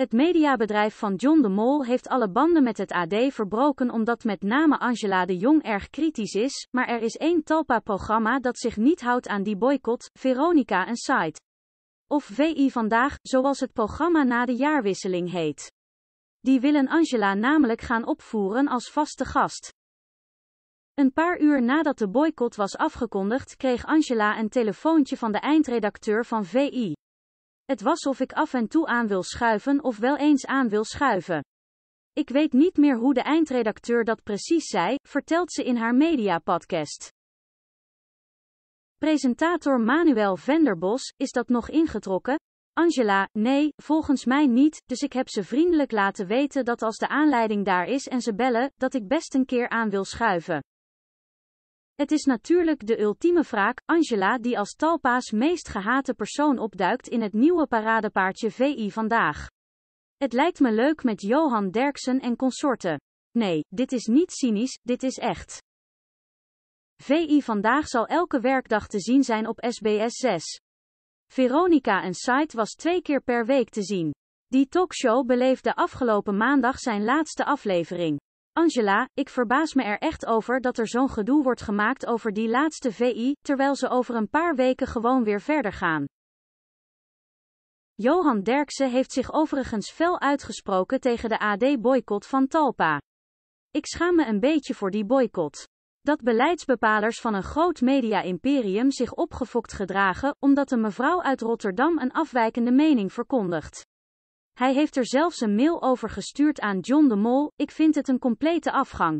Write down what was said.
Het mediabedrijf van John de Mol heeft alle banden met het AD verbroken omdat met name Angela de Jong erg kritisch is, maar er is één Talpa-programma dat zich niet houdt aan die boycott, Veronica en Site. Of VI Vandaag, zoals het programma na de jaarwisseling heet. Die willen Angela namelijk gaan opvoeren als vaste gast. Een paar uur nadat de boycott was afgekondigd kreeg Angela een telefoontje van de eindredacteur van VI. Het was of ik af en toe aan wil schuiven of wel eens aan wil schuiven. Ik weet niet meer hoe de eindredacteur dat precies zei, vertelt ze in haar mediapodcast. Presentator Manuel Venderbos, is dat nog ingetrokken? Angela, nee, volgens mij niet, dus ik heb ze vriendelijk laten weten dat als de aanleiding daar is en ze bellen, dat ik best een keer aan wil schuiven. Het is natuurlijk de ultieme wraak, Angela die als Talpa's meest gehate persoon opduikt in het nieuwe paradepaardje VI vandaag. Het lijkt me leuk met Johan Derksen en consorten. Nee, dit is niet cynisch, dit is echt. VI vandaag zal elke werkdag te zien zijn op SBS 6. Veronica en Site was twee keer per week te zien. Die talkshow beleefde afgelopen maandag zijn laatste aflevering. Angela, ik verbaas me er echt over dat er zo'n gedoe wordt gemaakt over die laatste VI, terwijl ze over een paar weken gewoon weer verder gaan. Johan Derksen heeft zich overigens fel uitgesproken tegen de AD-boycott van Talpa. Ik schaam me een beetje voor die boycott. Dat beleidsbepalers van een groot media-imperium zich opgefokt gedragen, omdat een mevrouw uit Rotterdam een afwijkende mening verkondigt. Hij heeft er zelfs een mail over gestuurd aan John de Mol, ik vind het een complete afgang.